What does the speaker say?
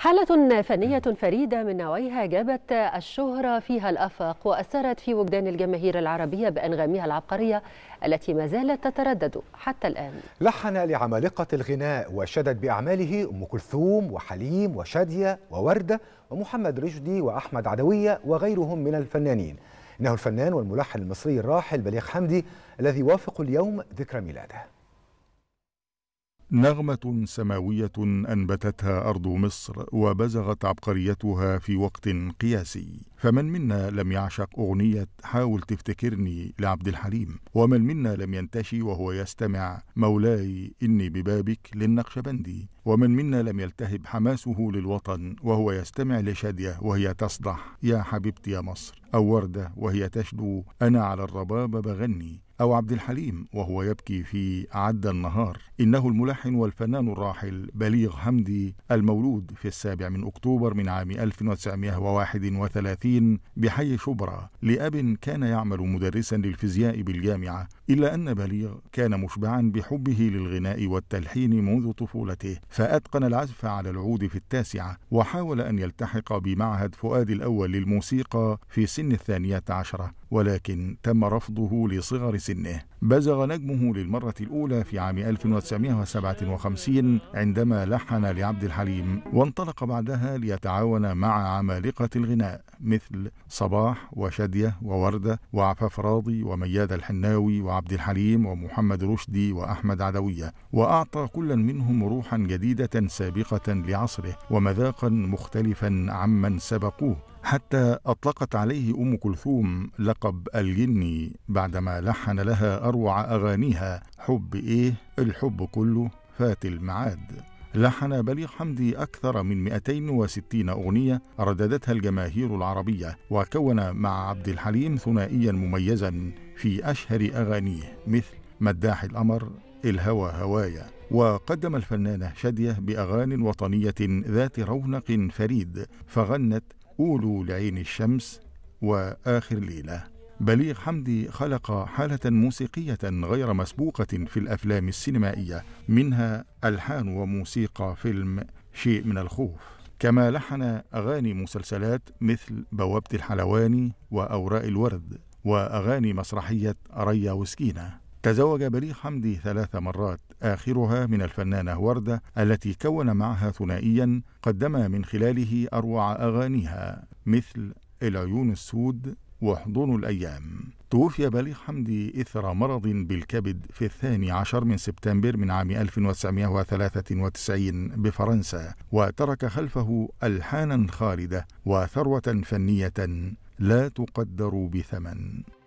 حالة فنية فريدة من نوعها جابت الشهرة فيها الأفاق وأثرت في وجدان الجماهير العربية بأنغامها العبقرية التي ما زالت تتردد حتى الآن لحن لعمالقة الغناء وشدت بأعماله أم كلثوم وحليم وشادية ووردة ومحمد رشدي وأحمد عدوية وغيرهم من الفنانين إنه الفنان والملحن المصري الراحل بليغ حمدي الذي يوافق اليوم ذكرى ميلاده نغمة سماوية أنبتتها أرض مصر وبزغت عبقريتها في وقت قياسي فمن منا لم يعشق أغنية حاول تفتكرني لعبد الحليم ومن منا لم ينتشي وهو يستمع مولاي إني ببابك للنقشبندي ومن منا لم يلتهب حماسه للوطن وهو يستمع لشادية وهي تصدح يا حبيبتي يا مصر أو وردة وهي تشدو أنا على الرباب بغني أو عبد الحليم وهو يبكي في عد النهار إنه الملحن والفنان الراحل بليغ حمدي المولود في السابع من أكتوبر من عام 1931 بحي شبرا لأب كان يعمل مدرسا للفيزياء بالجامعة إلا أن بليغ كان مشبعا بحبه للغناء والتلحين منذ طفولته فأتقن العزف على العود في التاسعة وحاول أن يلتحق بمعهد فؤاد الأول للموسيقى في سن الثانية عشرة ولكن تم رفضه لصغر سنه بزغ نجمه للمرة الأولى في عام 1957 عندما لحن لعبد الحليم وانطلق بعدها ليتعاون مع عمالقة الغناء مثل صباح وشادية ووردة وعفاف راضي ومياد الحناوي وعبد الحليم ومحمد رشدي وأحمد عدوية وأعطى كل منهم روحا جديدة سابقة لعصره ومذاقا مختلفا عمن سبقوه حتى أطلقت عليه أم كلثوم لقب لقب الجني بعدما لحن لها أروع أغانيها حب إيه الحب كله فات المعاد لحن بليغ حمدي أكثر من 260 أغنية رددتها الجماهير العربية وكون مع عبد الحليم ثنائيا مميزا في أشهر أغانيه مثل مداح القمر الهوى هوايا وقدم الفنانة شادية بأغان وطنية ذات رونق فريد فغنت قولوا لعين الشمس وآخر ليلة بليغ حمدي خلق حالة موسيقية غير مسبوقة في الأفلام السينمائية منها ألحان وموسيقى فيلم شيء من الخوف كما لحن أغاني مسلسلات مثل بوابة الحلواني وأوراق الورد وأغاني مسرحية ريا وسكينة تزوج بليغ حمدي ثلاث مرات آخرها من الفنانة وردة التي كون معها ثنائيا قدم من خلاله أروع أغانيها مثل العيون السود وحضون الأيام توفي بليغ حمدي إثر مرض بالكبد في الثاني عشر من سبتمبر من عام 1993 بفرنسا وترك خلفه ألحانا خالدة وثروة فنية لا تقدر بثمن